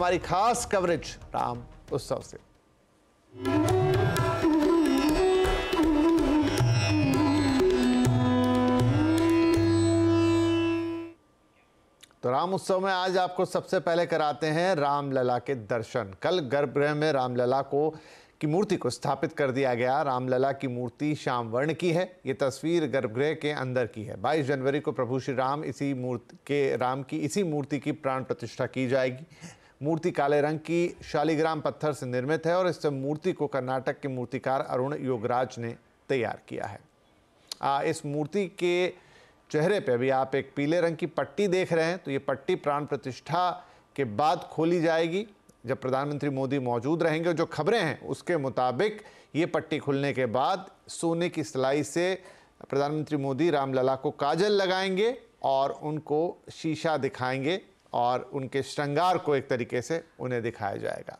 हमारी खास कवरेज राम उत्सव से तो राम उत्सव में आज आपको सबसे पहले कराते हैं रामलला के दर्शन कल गर्भगृह में रामलला को की मूर्ति को स्थापित कर दिया गया रामलला की मूर्ति श्याम वर्ण की है ये तस्वीर गर्भगृह के अंदर की है 22 जनवरी को प्रभु श्री राम इसी मूर्ति के राम की इसी मूर्ति की प्राण प्रतिष्ठा की जाएगी मूर्ति काले रंग की शालीग्राम पत्थर से निर्मित है और इस मूर्ति को कर्नाटक के मूर्तिकार अरुण योगराज ने तैयार किया है आ, इस मूर्ति के चेहरे पे भी आप एक पीले रंग की पट्टी देख रहे हैं तो ये पट्टी प्राण प्रतिष्ठा के बाद खोली जाएगी जब प्रधानमंत्री मोदी मौजूद रहेंगे जो खबरें हैं उसके मुताबिक ये पट्टी खुलने के बाद सोने की सिलाई से प्रधानमंत्री मोदी रामलला को काजल लगाएंगे और उनको शीशा दिखाएंगे और उनके श्रृंगार को एक तरीके से उन्हें दिखाया जाएगा